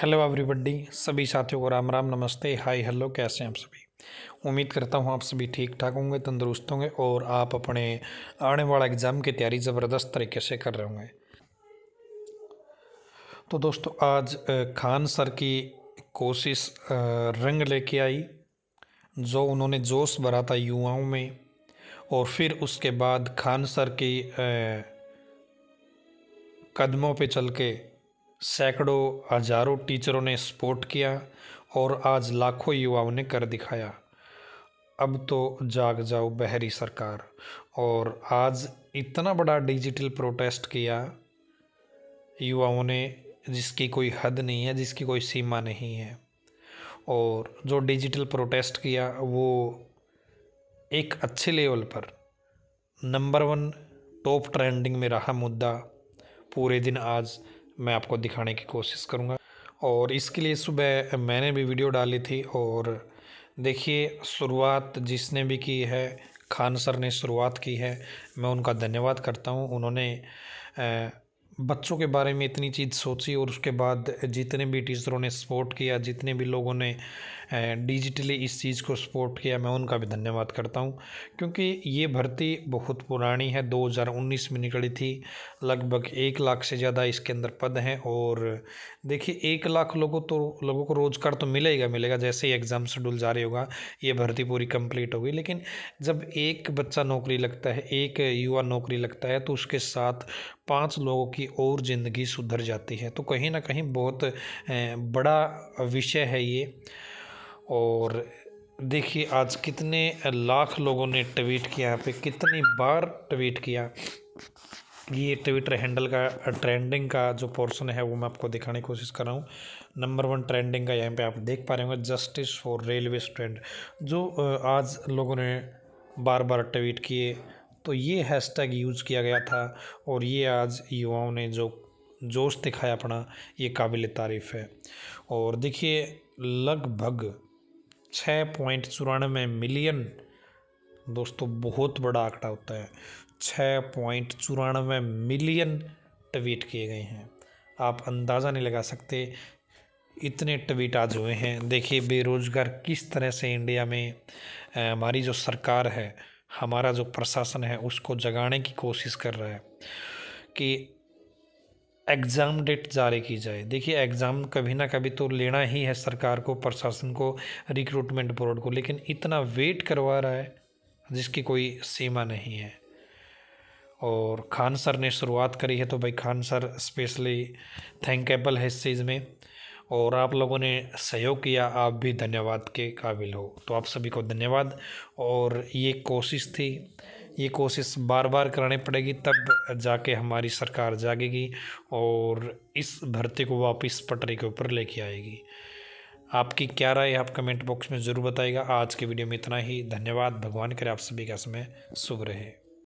hello everybody सभी साथियों को राम राम नमस्ते हाय हेलो कैसे हैं आप सभी उम्मीद करता हूं आप सभी ठीक ठाक होंगे तंदुरुस्त होंगे और आप अपने आने वाला एग्ज़ाम की तैयारी ज़बरदस्त तरीके से कर रहे होंगे तो दोस्तों आज खान सर की कोशिश रंग लेके आई जो उन्होंने जोश भरा था युवाओं में और फिर उसके बाद खान सर की कदमों पे चल के सैकड़ों हजारों टीचरों ने सपोर्ट किया और आज लाखों युवाओं ने कर दिखाया अब तो जाग जाओ बहरी सरकार और आज इतना बड़ा डिजिटल प्रोटेस्ट किया युवाओं ने जिसकी कोई हद नहीं है जिसकी कोई सीमा नहीं है और जो डिजिटल प्रोटेस्ट किया वो एक अच्छे लेवल पर नंबर वन टॉप ट्रेंडिंग में रहा मुद्दा पूरे दिन आज मैं आपको दिखाने की कोशिश करूँगा और इसके लिए सुबह मैंने भी वीडियो डाली थी और देखिए शुरुआत जिसने भी की है खान सर ने शुरुआत की है मैं उनका धन्यवाद करता हूँ उन्होंने बच्चों के बारे में इतनी चीज़ सोची और उसके बाद जितने भी टीचरों ने सपोर्ट किया जितने भी लोगों ने डिजिटली इस चीज़ को सपोर्ट किया मैं उनका भी धन्यवाद करता हूं क्योंकि ये भर्ती बहुत पुरानी है 2019 में निकली थी लगभग एक लाख से ज़्यादा इसके अंदर पद हैं और देखिए एक लाख लोगों तो लोगों को रोज़गार तो मिलेगा मिलेगा जैसे ही एग्ज़ाम शेड्यूल जारी होगा ये भर्ती पूरी कम्प्लीट होगी लेकिन जब एक बच्चा नौकरी लगता है एक युवा नौकरी लगता है तो उसके साथ पाँच लोगों की और ज़िंदगी सुधर जाती है तो कहीं ना कहीं बहुत बड़ा विषय है ये और देखिए आज कितने लाख लोगों ने ट्वीट किया यहाँ पे कितनी बार ट्वीट किया ये ट्विटर हैंडल का ट्रेंडिंग का जो पोर्शन है वो मैं आपको दिखाने की कोशिश कर रहा हूँ नंबर वन ट्रेंडिंग का यहाँ पे आप देख पा रहे होंगे जस्टिस फॉर रेलवे स्टैंड जो आज लोगों ने बार बार ट्वीट किए तो ये हैशटैग यूज़ किया गया था और ये आज युवाओं ने जो जोश दिखाया अपना ये काबिल तारीफ़ है और देखिए लगभग छः पॉइंट चौरानवे मिलियन दोस्तों बहुत बड़ा आंकड़ा होता है छः पॉइंट चौरानवे मिलियन ट्वीट किए गए हैं आप अंदाज़ा नहीं लगा सकते इतने ट्वीट आज हुए हैं देखिए बेरोज़गार किस तरह से इंडिया में हमारी जो सरकार है हमारा जो प्रशासन है उसको जगाने की कोशिश कर रहा है कि एग्ज़ाम डेट जारी की जाए देखिए एग्ज़ाम कभी ना कभी तो लेना ही है सरकार को प्रशासन को रिक्रूटमेंट बोर्ड को लेकिन इतना वेट करवा रहा है जिसकी कोई सीमा नहीं है और खान सर ने शुरुआत करी है तो भाई खान सर स्पेशली थैंकेबल है इस चीज़ में और आप लोगों ने सहयोग किया आप भी धन्यवाद के काबिल हो तो आप सभी को धन्यवाद और ये कोशिश थी ये कोशिश बार बार करानी पड़ेगी तब जाके हमारी सरकार जागेगी और इस भर्ती को वापस पटरी के ऊपर लेके आएगी आपकी क्या राय आप कमेंट बॉक्स में ज़रूर बताइएगा आज के वीडियो में इतना ही धन्यवाद भगवान करे आप सभी का समय शुभ रहे